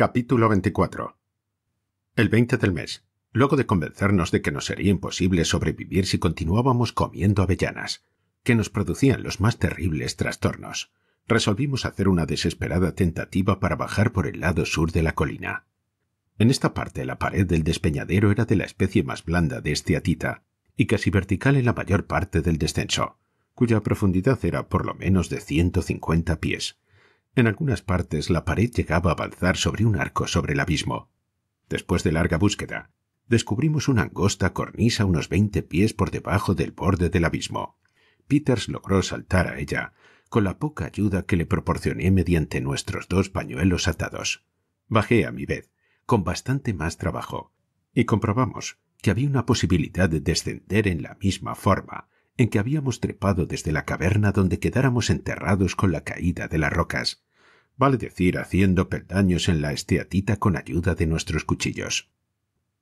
Capítulo 24. El veinte del mes, luego de convencernos de que nos sería imposible sobrevivir si continuábamos comiendo avellanas, que nos producían los más terribles trastornos, resolvimos hacer una desesperada tentativa para bajar por el lado sur de la colina. En esta parte la pared del despeñadero era de la especie más blanda de atita, y casi vertical en la mayor parte del descenso, cuya profundidad era por lo menos de 150 pies. En algunas partes la pared llegaba a avanzar sobre un arco sobre el abismo. Después de larga búsqueda, descubrimos una angosta cornisa unos veinte pies por debajo del borde del abismo. Peters logró saltar a ella, con la poca ayuda que le proporcioné mediante nuestros dos pañuelos atados. Bajé a mi vez, con bastante más trabajo, y comprobamos que había una posibilidad de descender en la misma forma, en que habíamos trepado desde la caverna donde quedáramos enterrados con la caída de las rocas, vale decir haciendo peldaños en la esteatita con ayuda de nuestros cuchillos.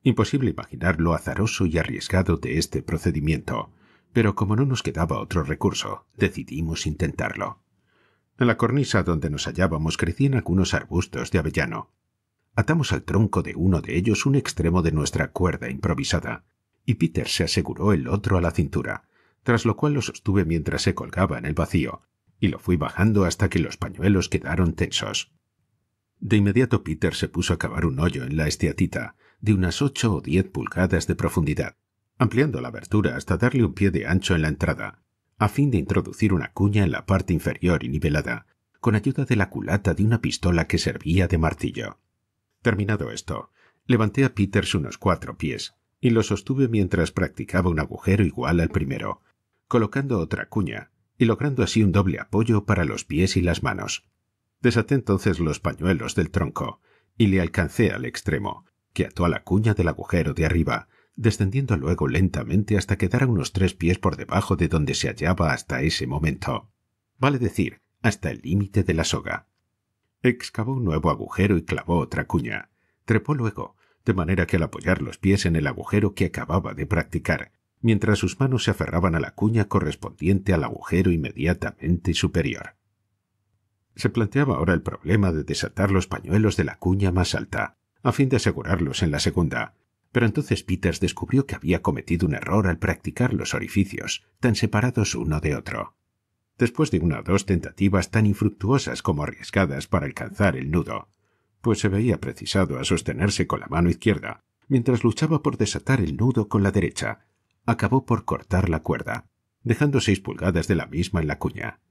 Imposible imaginar lo azaroso y arriesgado de este procedimiento, pero como no nos quedaba otro recurso, decidimos intentarlo. En la cornisa donde nos hallábamos crecían algunos arbustos de avellano. Atamos al tronco de uno de ellos un extremo de nuestra cuerda improvisada, y Peter se aseguró el otro a la cintura, tras lo cual lo sostuve mientras se colgaba en el vacío, y lo fui bajando hasta que los pañuelos quedaron tensos. De inmediato Peter se puso a cavar un hoyo en la estiatita, de unas ocho o diez pulgadas de profundidad, ampliando la abertura hasta darle un pie de ancho en la entrada, a fin de introducir una cuña en la parte inferior y nivelada, con ayuda de la culata de una pistola que servía de martillo. Terminado esto, levanté a Peters unos cuatro pies y lo sostuve mientras practicaba un agujero igual al primero, colocando otra cuña y logrando así un doble apoyo para los pies y las manos. Desaté entonces los pañuelos del tronco y le alcancé al extremo, que ató a la cuña del agujero de arriba, descendiendo luego lentamente hasta quedar a unos tres pies por debajo de donde se hallaba hasta ese momento. Vale decir, hasta el límite de la soga. Excavó un nuevo agujero y clavó otra cuña. Trepó luego, de manera que al apoyar los pies en el agujero que acababa de practicar, mientras sus manos se aferraban a la cuña correspondiente al agujero inmediatamente superior. Se planteaba ahora el problema de desatar los pañuelos de la cuña más alta, a fin de asegurarlos en la segunda, pero entonces Peters descubrió que había cometido un error al practicar los orificios, tan separados uno de otro. Después de una o dos tentativas tan infructuosas como arriesgadas para alcanzar el nudo, pues se veía precisado a sostenerse con la mano izquierda, mientras luchaba por desatar el nudo con la derecha, acabó por cortar la cuerda, dejando seis pulgadas de la misma en la cuña.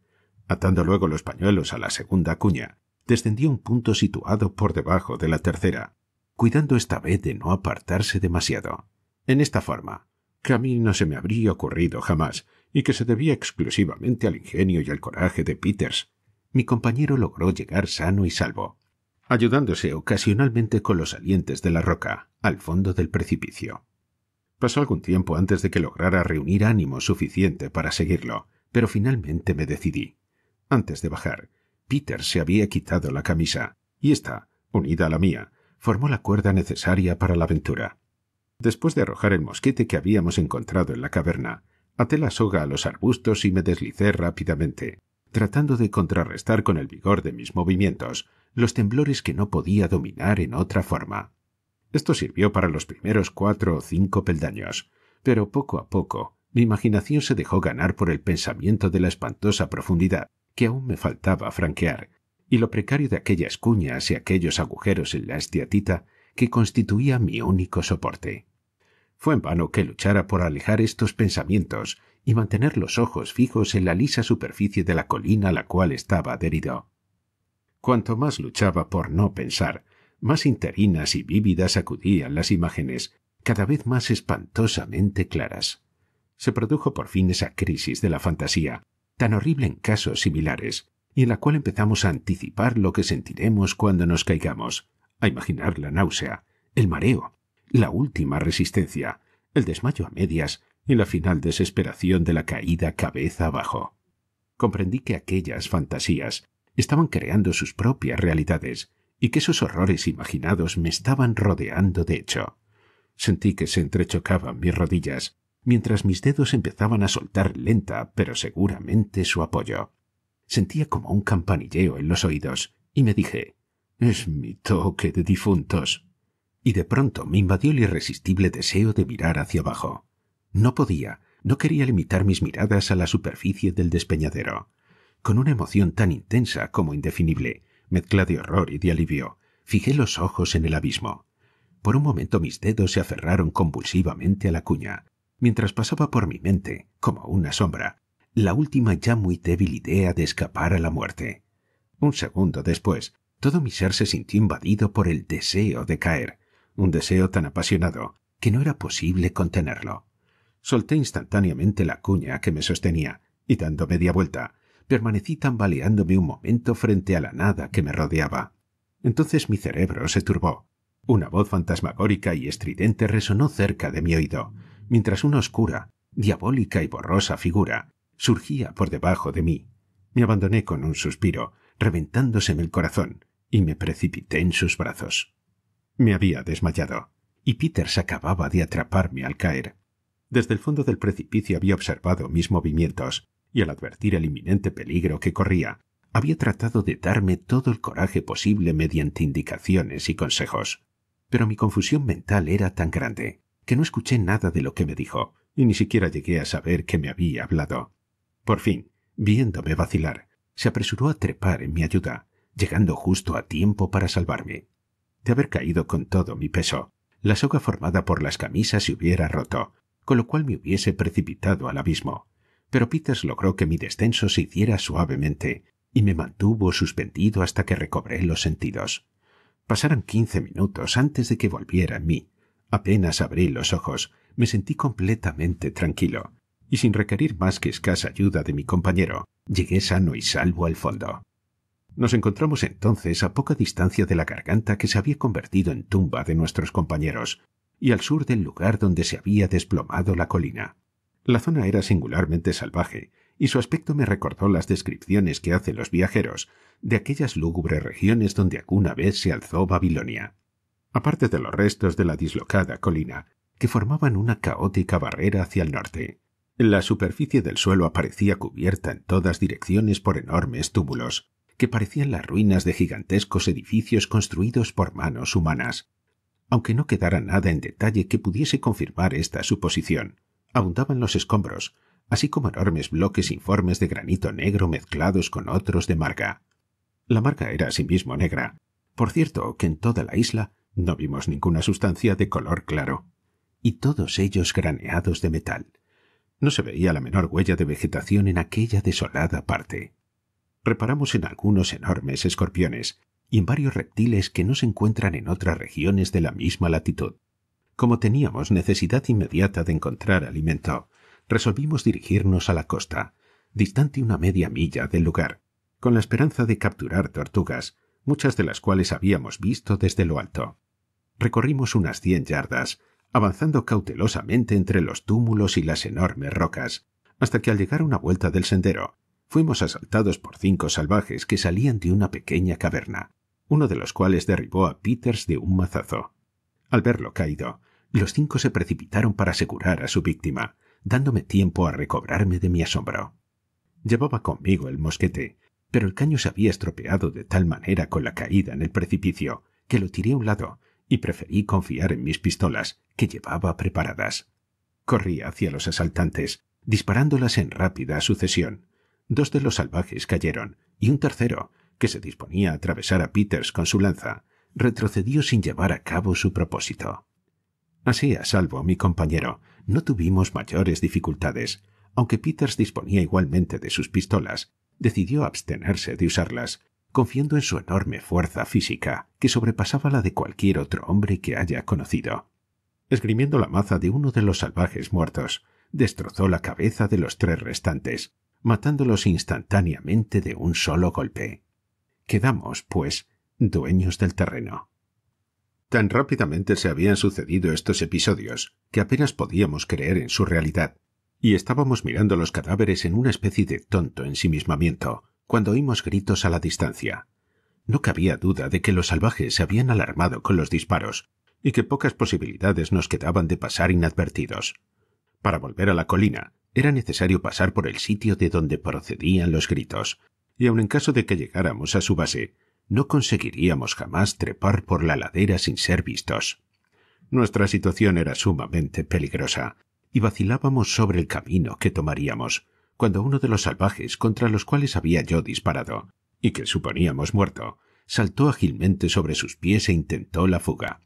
Atando luego los pañuelos a la segunda cuña, descendió un punto situado por debajo de la tercera, cuidando esta vez de no apartarse demasiado. En esta forma, que a mí no se me habría ocurrido jamás, y que se debía exclusivamente al ingenio y al coraje de Peters, mi compañero logró llegar sano y salvo, ayudándose ocasionalmente con los salientes de la roca al fondo del precipicio. Pasó algún tiempo antes de que lograra reunir ánimo suficiente para seguirlo, pero finalmente me decidí. Antes de bajar, Peter se había quitado la camisa, y esta, unida a la mía, formó la cuerda necesaria para la aventura. Después de arrojar el mosquete que habíamos encontrado en la caverna, até la soga a los arbustos y me deslicé rápidamente, tratando de contrarrestar con el vigor de mis movimientos los temblores que no podía dominar en otra forma. Esto sirvió para los primeros cuatro o cinco peldaños, pero poco a poco mi imaginación se dejó ganar por el pensamiento de la espantosa profundidad que aún me faltaba franquear, y lo precario de aquellas cuñas y aquellos agujeros en la estiatita que constituía mi único soporte. Fue en vano que luchara por alejar estos pensamientos y mantener los ojos fijos en la lisa superficie de la colina a la cual estaba adherido. Cuanto más luchaba por no pensar, más interinas y vívidas acudían las imágenes, cada vez más espantosamente claras. Se produjo por fin esa crisis de la fantasía, tan horrible en casos similares, y en la cual empezamos a anticipar lo que sentiremos cuando nos caigamos, a imaginar la náusea, el mareo, la última resistencia, el desmayo a medias y la final desesperación de la caída cabeza abajo. Comprendí que aquellas fantasías estaban creando sus propias realidades, y que esos horrores imaginados me estaban rodeando de hecho. Sentí que se entrechocaban mis rodillas mientras mis dedos empezaban a soltar lenta pero seguramente su apoyo. Sentía como un campanilleo en los oídos y me dije es mi toque de difuntos. Y de pronto me invadió el irresistible deseo de mirar hacia abajo. No podía, no quería limitar mis miradas a la superficie del despeñadero. Con una emoción tan intensa como indefinible, mezcla de horror y de alivio, fijé los ojos en el abismo. Por un momento mis dedos se aferraron convulsivamente a la cuña, mientras pasaba por mi mente, como una sombra, la última ya muy débil idea de escapar a la muerte. Un segundo después, todo mi ser se sintió invadido por el deseo de caer, un deseo tan apasionado que no era posible contenerlo. Solté instantáneamente la cuña que me sostenía y dando media vuelta, permanecí tambaleándome un momento frente a la nada que me rodeaba. Entonces mi cerebro se turbó. Una voz fantasmagórica y estridente resonó cerca de mi oído, mientras una oscura, diabólica y borrosa figura surgía por debajo de mí. Me abandoné con un suspiro, reventándoseme el corazón, y me precipité en sus brazos. Me había desmayado, y Peters acababa de atraparme al caer. Desde el fondo del precipicio había observado mis movimientos, y al advertir el inminente peligro que corría, había tratado de darme todo el coraje posible mediante indicaciones y consejos. Pero mi confusión mental era tan grande que no escuché nada de lo que me dijo, y ni siquiera llegué a saber que me había hablado. Por fin, viéndome vacilar, se apresuró a trepar en mi ayuda, llegando justo a tiempo para salvarme. De haber caído con todo mi peso, la soga formada por las camisas se hubiera roto, con lo cual me hubiese precipitado al abismo, pero Peters logró que mi descenso se hiciera suavemente y me mantuvo suspendido hasta que recobré los sentidos. Pasaron quince minutos antes de que volviera a mí. Apenas abrí los ojos, me sentí completamente tranquilo, y sin requerir más que escasa ayuda de mi compañero, llegué sano y salvo al fondo. Nos encontramos entonces a poca distancia de la garganta que se había convertido en tumba de nuestros compañeros, y al sur del lugar donde se había desplomado la colina. La zona era singularmente salvaje, y su aspecto me recordó las descripciones que hacen los viajeros de aquellas lúgubres regiones donde alguna vez se alzó Babilonia. Aparte de los restos de la dislocada colina, que formaban una caótica barrera hacia el norte, la superficie del suelo aparecía cubierta en todas direcciones por enormes túmulos, que parecían las ruinas de gigantescos edificios construidos por manos humanas, aunque no quedara nada en detalle que pudiese confirmar esta suposición abundaban los escombros, así como enormes bloques informes de granito negro mezclados con otros de marga. La marga era asimismo negra. Por cierto, que en toda la isla no vimos ninguna sustancia de color claro, y todos ellos graneados de metal. No se veía la menor huella de vegetación en aquella desolada parte. Reparamos en algunos enormes escorpiones y en varios reptiles que no se encuentran en otras regiones de la misma latitud. Como teníamos necesidad inmediata de encontrar alimento, resolvimos dirigirnos a la costa, distante una media milla del lugar, con la esperanza de capturar tortugas, muchas de las cuales habíamos visto desde lo alto. Recorrimos unas cien yardas, avanzando cautelosamente entre los túmulos y las enormes rocas, hasta que al llegar a una vuelta del sendero, fuimos asaltados por cinco salvajes que salían de una pequeña caverna, uno de los cuales derribó a Peters de un mazazo. Al verlo caído, los cinco se precipitaron para asegurar a su víctima, dándome tiempo a recobrarme de mi asombro. Llevaba conmigo el mosquete, pero el caño se había estropeado de tal manera con la caída en el precipicio que lo tiré a un lado y preferí confiar en mis pistolas, que llevaba preparadas. Corrí hacia los asaltantes, disparándolas en rápida sucesión. Dos de los salvajes cayeron, y un tercero, que se disponía a atravesar a Peters con su lanza, retrocedió sin llevar a cabo su propósito. Así, a salvo, mi compañero, no tuvimos mayores dificultades. Aunque Peters disponía igualmente de sus pistolas, decidió abstenerse de usarlas, confiando en su enorme fuerza física, que sobrepasaba la de cualquier otro hombre que haya conocido. Esgrimiendo la maza de uno de los salvajes muertos, destrozó la cabeza de los tres restantes, matándolos instantáneamente de un solo golpe. Quedamos, pues, dueños del terreno. Tan rápidamente se habían sucedido estos episodios que apenas podíamos creer en su realidad, y estábamos mirando los cadáveres en una especie de tonto ensimismamiento, cuando oímos gritos a la distancia. No cabía duda de que los salvajes se habían alarmado con los disparos, y que pocas posibilidades nos quedaban de pasar inadvertidos. Para volver a la colina, era necesario pasar por el sitio de donde procedían los gritos, y aun en caso de que llegáramos a su base, no conseguiríamos jamás trepar por la ladera sin ser vistos. Nuestra situación era sumamente peligrosa, y vacilábamos sobre el camino que tomaríamos, cuando uno de los salvajes contra los cuales había yo disparado, y que suponíamos muerto, saltó ágilmente sobre sus pies e intentó la fuga.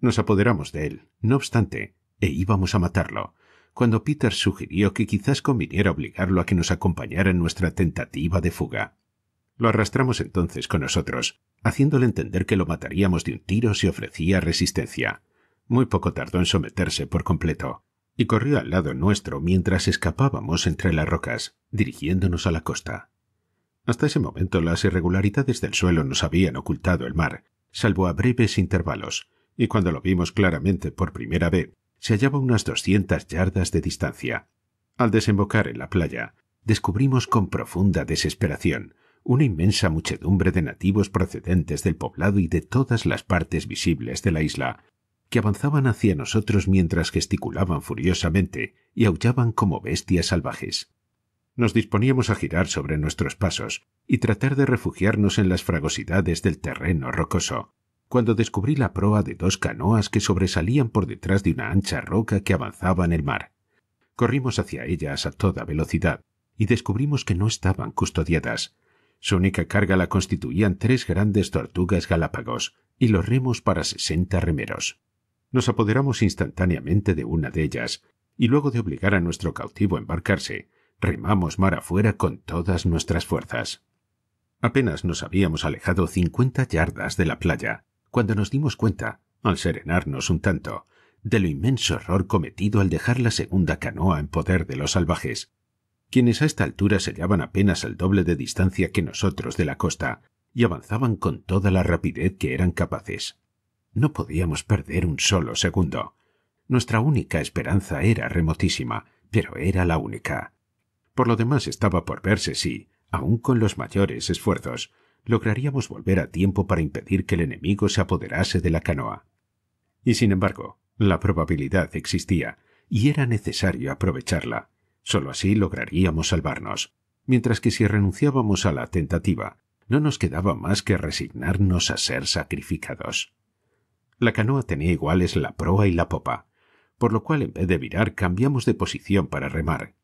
Nos apoderamos de él, no obstante, e íbamos a matarlo, cuando Peter sugirió que quizás conviniera obligarlo a que nos acompañara en nuestra tentativa de fuga. Lo arrastramos entonces con nosotros, haciéndole entender que lo mataríamos de un tiro si ofrecía resistencia. Muy poco tardó en someterse por completo, y corrió al lado nuestro mientras escapábamos entre las rocas, dirigiéndonos a la costa. Hasta ese momento las irregularidades del suelo nos habían ocultado el mar, salvo a breves intervalos, y cuando lo vimos claramente por primera vez, se hallaba unas doscientas yardas de distancia. Al desembocar en la playa, descubrimos con profunda desesperación una inmensa muchedumbre de nativos procedentes del poblado y de todas las partes visibles de la isla, que avanzaban hacia nosotros mientras gesticulaban furiosamente y aullaban como bestias salvajes. Nos disponíamos a girar sobre nuestros pasos y tratar de refugiarnos en las fragosidades del terreno rocoso, cuando descubrí la proa de dos canoas que sobresalían por detrás de una ancha roca que avanzaba en el mar. Corrimos hacia ellas a toda velocidad y descubrimos que no estaban custodiadas, su única carga la constituían tres grandes tortugas galápagos y los remos para sesenta remeros. Nos apoderamos instantáneamente de una de ellas, y luego de obligar a nuestro cautivo a embarcarse, remamos mar afuera con todas nuestras fuerzas. Apenas nos habíamos alejado cincuenta yardas de la playa, cuando nos dimos cuenta, al serenarnos un tanto, de lo inmenso error cometido al dejar la segunda canoa en poder de los salvajes, quienes a esta altura se hallaban apenas al doble de distancia que nosotros de la costa y avanzaban con toda la rapidez que eran capaces. No podíamos perder un solo segundo. Nuestra única esperanza era remotísima, pero era la única. Por lo demás estaba por verse si, aun con los mayores esfuerzos, lograríamos volver a tiempo para impedir que el enemigo se apoderase de la canoa. Y sin embargo, la probabilidad existía, y era necesario aprovecharla. Solo así lograríamos salvarnos, mientras que si renunciábamos a la tentativa, no nos quedaba más que resignarnos a ser sacrificados. La canoa tenía iguales la proa y la popa, por lo cual en vez de virar cambiamos de posición para remar.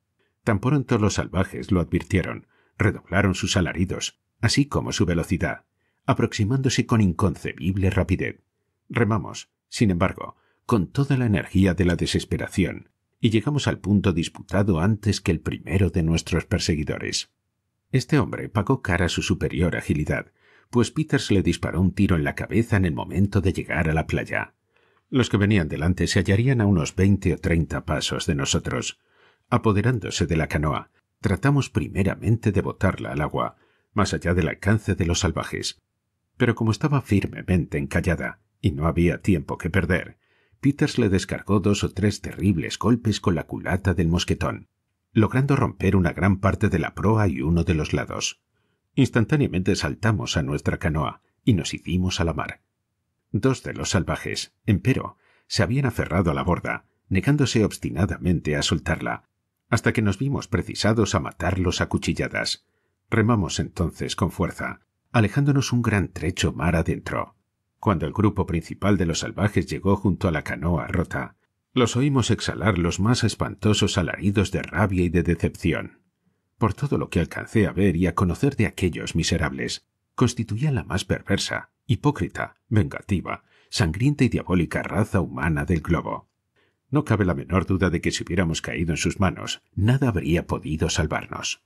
Tan pronto los salvajes lo advirtieron, redoblaron sus alaridos, así como su velocidad, aproximándose con inconcebible rapidez. Remamos, sin embargo, con toda la energía de la desesperación, y llegamos al punto disputado antes que el primero de nuestros perseguidores. Este hombre pagó cara a su superior agilidad, pues Peters le disparó un tiro en la cabeza en el momento de llegar a la playa. Los que venían delante se hallarían a unos veinte o treinta pasos de nosotros. Apoderándose de la canoa, tratamos primeramente de botarla al agua, más allá del alcance de los salvajes. Pero como estaba firmemente encallada y no había tiempo que perder, Peters le descargó dos o tres terribles golpes con la culata del mosquetón, logrando romper una gran parte de la proa y uno de los lados. Instantáneamente saltamos a nuestra canoa y nos hicimos a la mar. Dos de los salvajes, empero, se habían aferrado a la borda, negándose obstinadamente a soltarla, hasta que nos vimos precisados a matarlos a cuchilladas. Remamos entonces con fuerza, alejándonos un gran trecho mar adentro. Cuando el grupo principal de los salvajes llegó junto a la canoa rota, los oímos exhalar los más espantosos alaridos de rabia y de decepción. Por todo lo que alcancé a ver y a conocer de aquellos miserables, constituía la más perversa, hipócrita, vengativa, sangrienta y diabólica raza humana del globo. No cabe la menor duda de que si hubiéramos caído en sus manos, nada habría podido salvarnos.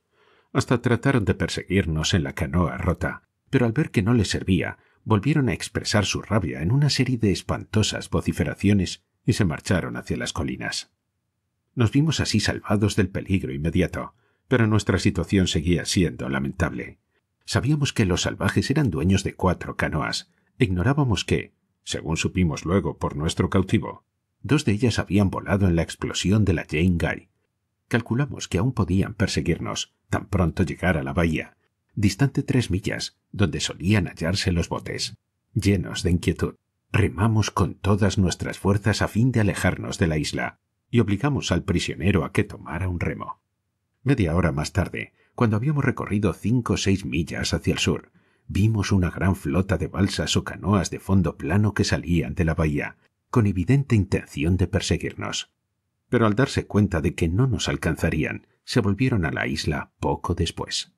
Hasta trataron de perseguirnos en la canoa rota, pero al ver que no les servía, volvieron a expresar su rabia en una serie de espantosas vociferaciones y se marcharon hacia las colinas. Nos vimos así salvados del peligro inmediato, pero nuestra situación seguía siendo lamentable. Sabíamos que los salvajes eran dueños de cuatro canoas. Ignorábamos que, según supimos luego por nuestro cautivo, dos de ellas habían volado en la explosión de la Jane Guy. Calculamos que aún podían perseguirnos tan pronto llegar a la bahía, distante tres millas, donde solían hallarse los botes. Llenos de inquietud, remamos con todas nuestras fuerzas a fin de alejarnos de la isla, y obligamos al prisionero a que tomara un remo. Media hora más tarde, cuando habíamos recorrido cinco o seis millas hacia el sur, vimos una gran flota de balsas o canoas de fondo plano que salían de la bahía, con evidente intención de perseguirnos. Pero al darse cuenta de que no nos alcanzarían, se volvieron a la isla poco después.